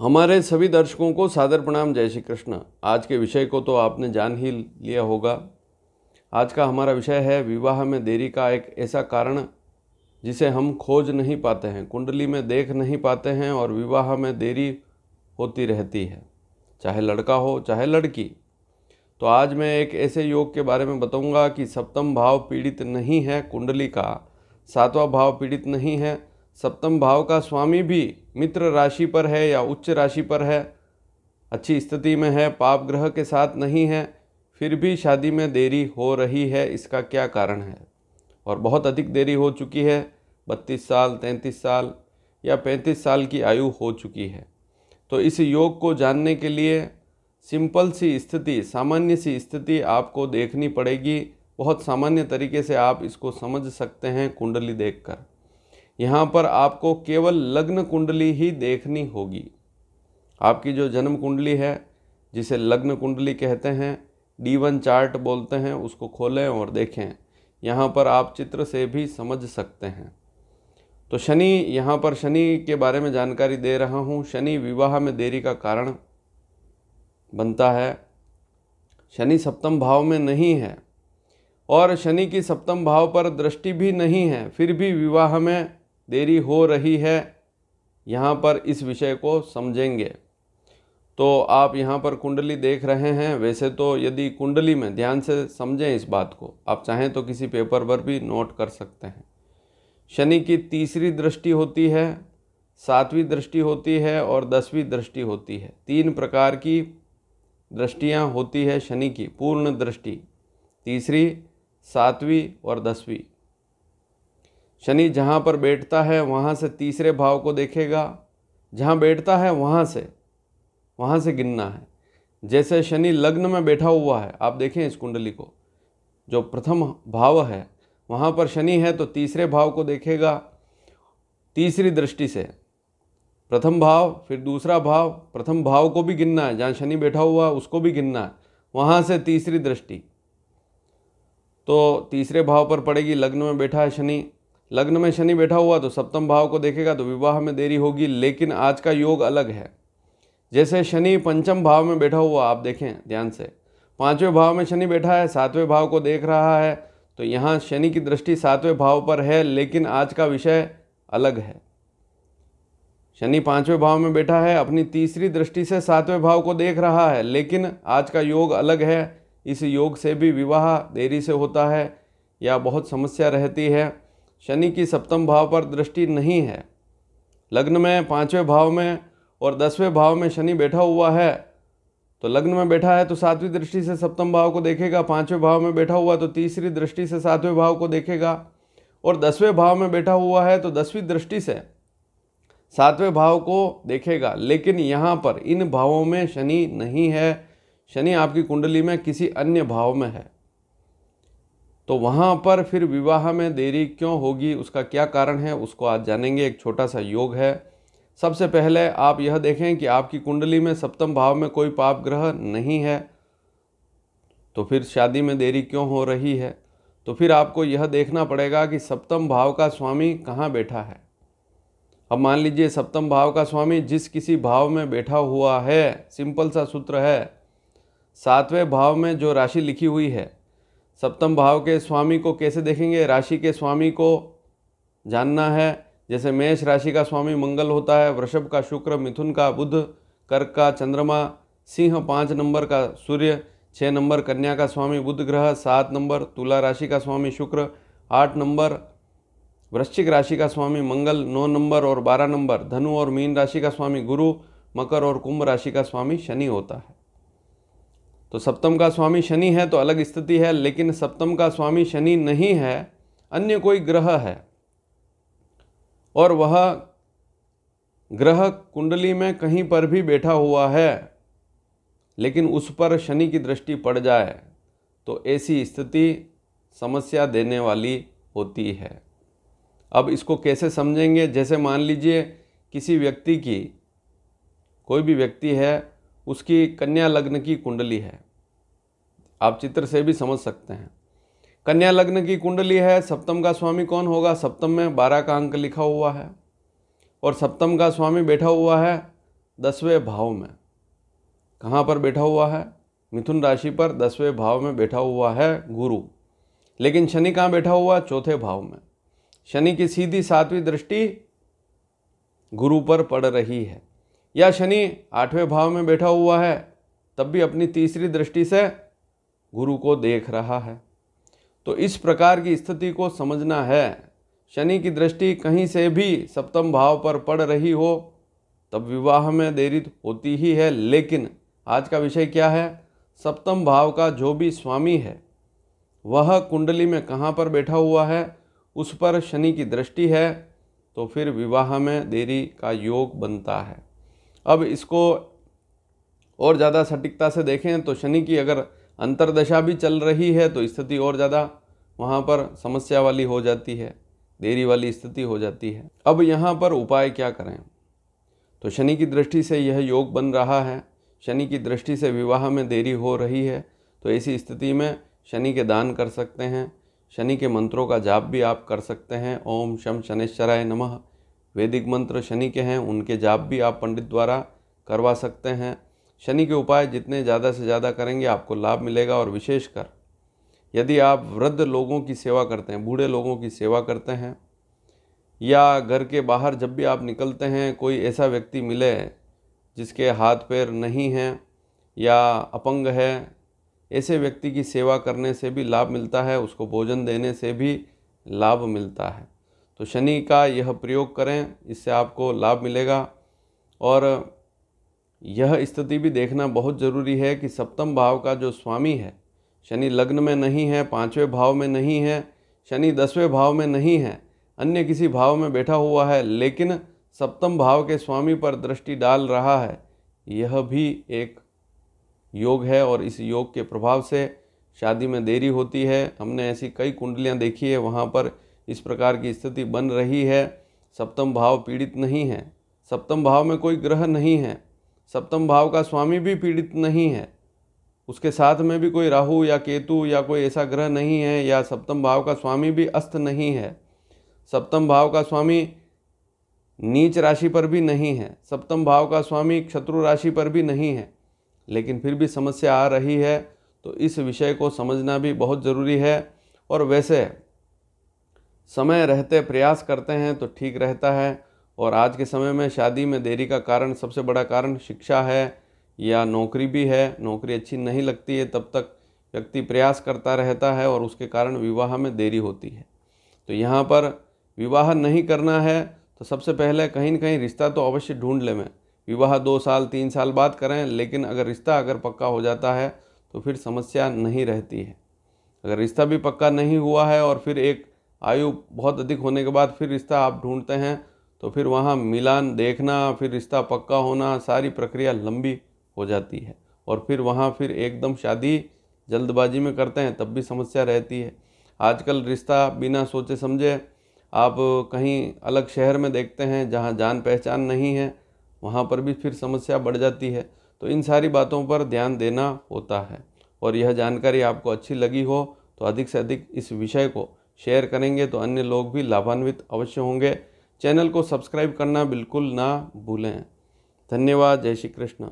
हमारे सभी दर्शकों को सादर प्रणाम जय श्री कृष्ण आज के विषय को तो आपने जान ही लिया होगा आज का हमारा विषय है विवाह में देरी का एक ऐसा कारण जिसे हम खोज नहीं पाते हैं कुंडली में देख नहीं पाते हैं और विवाह में देरी होती रहती है चाहे लड़का हो चाहे लड़की तो आज मैं एक ऐसे योग के बारे में बताऊंगा कि सप्तम भाव पीड़ित नहीं है कुंडली का सातवां भाव पीड़ित नहीं है सप्तम भाव का स्वामी भी मित्र राशि पर है या उच्च राशि पर है अच्छी स्थिति में है पाप ग्रह के साथ नहीं है फिर भी शादी में देरी हो रही है इसका क्या कारण है और बहुत अधिक देरी हो चुकी है बत्तीस साल तैंतीस साल या पैंतीस साल की आयु हो चुकी है तो इस योग को जानने के लिए सिंपल सी स्थिति सामान्य सी स्थिति आपको देखनी पड़ेगी बहुत सामान्य तरीके से आप इसको समझ सकते हैं कुंडली देखकर यहाँ पर आपको केवल लग्न कुंडली ही देखनी होगी आपकी जो जन्म कुंडली है जिसे लग्न कुंडली कहते हैं डी वन चार्ट बोलते हैं उसको खोलें और देखें यहाँ पर आप चित्र से भी समझ सकते हैं तो शनि यहाँ पर शनि के बारे में जानकारी दे रहा हूँ शनि विवाह में देरी का कारण बनता है शनि सप्तम भाव में नहीं है और शनि की सप्तम भाव पर दृष्टि भी नहीं है फिर भी विवाह में देरी हो रही है यहाँ पर इस विषय को समझेंगे तो आप यहाँ पर कुंडली देख रहे हैं वैसे तो यदि कुंडली में ध्यान से समझें इस बात को आप चाहें तो किसी पेपर पर भी नोट कर सकते हैं शनि की तीसरी दृष्टि होती है सातवीं दृष्टि होती है और दसवीं दृष्टि होती है तीन प्रकार की दृष्टियाँ होती है शनि की पूर्ण दृष्टि तीसरी सातवीं और दसवीं शनि जहाँ पर बैठता है वहाँ से तीसरे भाव को देखेगा जहाँ बैठता है वहाँ से वहाँ से गिनना है जैसे शनि लग्न में बैठा हुआ है आप देखें इस कुंडली को जो प्रथम भाव है वहाँ पर शनि है तो तीसरे भाव को देखेगा तीसरी दृष्टि से प्रथम भाव फिर दूसरा भाव प्रथम भाव को भी गिनना है जहाँ शनि बैठा हुआ है उसको भी गिनना है वहाँ से तीसरी दृष्टि तो तीसरे भाव पर पड़ेगी लग्न में बैठा है शनि लग्न में शनि बैठा हुआ तो सप्तम भाव को देखेगा तो विवाह में देरी होगी लेकिन आज का योग अलग है जैसे शनि पंचम भाव में बैठा हुआ आप देखें ध्यान से पाँचवें भाव में शनि बैठा है सातवें भाव को देख रहा है तो यहाँ शनि की दृष्टि सातवें भाव पर है लेकिन आज का विषय अलग है शनि पाँचवें भाव में बैठा है अपनी तीसरी दृष्टि से सातवें भाव को देख रहा है लेकिन आज का योग अलग है इस योग से भी विवाह देरी से होता है या बहुत समस्या रहती है शनि की सप्तम भाव पर दृष्टि नहीं है लग्न में पाँचवें भाव में और दसवें भाव में शनि बैठा हुआ है तो लग्न में बैठा है तो सातवीं दृष्टि से सप्तम भाव को देखेगा पाँचवें भाव में बैठा हुआ तो तीसरी दृष्टि से सातवें भाव को देखेगा और दसवें भाव में बैठा हुआ है तो दसवीं दृष्टि से सातवें भाव को देखेगा लेकिन यहाँ पर इन भावों में शनि नहीं है शनि आपकी कुंडली में किसी अन्य भाव में है तो वहाँ पर फिर विवाह में देरी क्यों होगी उसका क्या कारण है उसको आज जानेंगे एक छोटा सा योग है सबसे पहले आप यह देखें कि आपकी कुंडली में सप्तम भाव में कोई पाप ग्रह नहीं है तो फिर शादी में देरी क्यों हो रही है तो फिर आपको यह देखना पड़ेगा कि सप्तम भाव का स्वामी कहाँ बैठा है अब मान लीजिए सप्तम भाव का स्वामी जिस किसी भाव में बैठा हुआ है सिंपल सा सूत्र है सातवें भाव में जो राशि लिखी हुई है सप्तम भाव के स्वामी को कैसे देखेंगे राशि के स्वामी को जानना है जैसे मेष राशि का स्वामी मंगल होता है वृषभ का शुक्र मिथुन का बुध कर्क का चंद्रमा सिंह पाँच नंबर का सूर्य छः नंबर कन्या का स्वामी बुध ग्रह सात नंबर तुला राशि का स्वामी शुक्र आठ नंबर वृश्चिक राशि का स्वामी मंगल नौ नंबर और बारह नंबर धनु और मीन राशि का स्वामी गुरु मकर और कुंभ राशि का स्वामी शनि होता है तो सप्तम का स्वामी शनि है तो अलग स्थिति है लेकिन सप्तम का स्वामी शनि नहीं है अन्य कोई ग्रह है और वह ग्रह कुंडली में कहीं पर भी बैठा हुआ है लेकिन उस पर शनि की दृष्टि पड़ जाए तो ऐसी स्थिति समस्या देने वाली होती है अब इसको कैसे समझेंगे जैसे मान लीजिए किसी व्यक्ति की कोई भी व्यक्ति है उसकी कन्या लग्न की कुंडली है आप चित्र से भी समझ सकते हैं कन्या लग्न की कुंडली है सप्तम का स्वामी कौन होगा सप्तम में बारह का अंक लिखा हुआ है और सप्तम का स्वामी बैठा हुआ है दसवें भाव में कहाँ पर बैठा हुआ है मिथुन राशि पर दसवें भाव में बैठा हुआ है गुरु लेकिन शनि कहाँ बैठा हुआ है चौथे भाव में शनि की सीधी सातवीं दृष्टि गुरु पर पड़ रही है या शनि आठवें भाव में बैठा हुआ है तब भी अपनी तीसरी दृष्टि से गुरु को देख रहा है तो इस प्रकार की स्थिति को समझना है शनि की दृष्टि कहीं से भी सप्तम भाव पर पड़ रही हो तब विवाह में देरी तो होती ही है लेकिन आज का विषय क्या है सप्तम भाव का जो भी स्वामी है वह कुंडली में कहाँ पर बैठा हुआ है उस पर शनि की दृष्टि है तो फिर विवाह में देरी का योग बनता है अब इसको और ज़्यादा सटीकता से देखें तो शनि की अगर अंतरदशा भी चल रही है तो स्थिति और ज़्यादा वहाँ पर समस्या वाली हो जाती है देरी वाली स्थिति हो जाती है अब यहाँ पर उपाय क्या करें तो शनि की दृष्टि से यह योग बन रहा है शनि की दृष्टि से विवाह में देरी हो रही है तो ऐसी स्थिति में शनि के दान कर सकते हैं शनि के मंत्रों का जाप भी आप कर सकते हैं ओम शम शनिश्चराय नमः वैदिक मंत्र शनि के हैं उनके जाप भी आप पंडित द्वारा करवा सकते हैं शनि के उपाय जितने ज़्यादा से ज़्यादा करेंगे आपको लाभ मिलेगा और विशेषकर यदि आप वृद्ध लोगों की सेवा करते हैं बूढ़े लोगों की सेवा करते हैं या घर के बाहर जब भी आप निकलते हैं कोई ऐसा व्यक्ति मिले जिसके हाथ पैर नहीं हैं या अपंग है ऐसे व्यक्ति की सेवा करने से भी लाभ मिलता है उसको भोजन देने से भी लाभ मिलता है तो शनि का यह प्रयोग करें इससे आपको लाभ मिलेगा और यह स्थिति भी देखना बहुत ज़रूरी है कि सप्तम भाव का जो स्वामी है शनि लग्न में नहीं है पाँचवें भाव में नहीं है शनि दसवें भाव में नहीं है अन्य किसी भाव में बैठा हुआ है लेकिन सप्तम भाव के स्वामी पर दृष्टि डाल रहा है यह भी एक योग है और इस योग के प्रभाव से शादी में देरी होती है हमने ऐसी कई कुंडलियाँ देखी है वहाँ पर इस प्रकार की स्थिति बन रही है सप्तम भाव पीड़ित नहीं है सप्तम भाव में कोई ग्रह नहीं है सप्तम भाव का स्वामी भी पीड़ित नहीं है उसके साथ में भी कोई राहु या केतु या कोई ऐसा ग्रह नहीं है या सप्तम भाव का स्वामी भी अस्त नहीं है सप्तम भाव का स्वामी नीच राशि पर भी नहीं है सप्तम भाव का स्वामी शत्रु राशि पर भी नहीं है लेकिन फिर भी समस्या आ रही है तो इस विषय को समझना भी बहुत ज़रूरी है और वैसे समय रहते प्रयास करते हैं तो ठीक रहता है और आज के समय में शादी में देरी का कारण सबसे बड़ा कारण शिक्षा है या नौकरी भी है नौकरी अच्छी नहीं लगती है तब तक व्यक्ति प्रयास करता रहता है और उसके कारण विवाह में देरी होती है तो यहाँ पर विवाह नहीं करना है तो सबसे पहले कहीं ना कहीं रिश्ता तो अवश्य ढूंढ ले मैं विवाह दो साल तीन साल बाद करें लेकिन अगर रिश्ता अगर पक्का हो जाता है तो फिर समस्या नहीं रहती है अगर रिश्ता भी पक्का नहीं हुआ है और फिर एक आयु बहुत अधिक होने के बाद फिर रिश्ता आप ढूंढते हैं तो फिर वहाँ मिलान देखना फिर रिश्ता पक्का होना सारी प्रक्रिया लंबी हो जाती है और फिर वहाँ फिर एकदम शादी जल्दबाजी में करते हैं तब भी समस्या रहती है आजकल रिश्ता बिना सोचे समझे आप कहीं अलग शहर में देखते हैं जहाँ जान पहचान नहीं है वहाँ पर भी फिर समस्या बढ़ जाती है तो इन सारी बातों पर ध्यान देना होता है और यह जानकारी आपको अच्छी लगी हो तो अधिक से अधिक इस विषय को शेयर करेंगे तो अन्य लोग भी लाभान्वित अवश्य होंगे चैनल को सब्सक्राइब करना बिल्कुल ना भूलें धन्यवाद जय श्री कृष्ण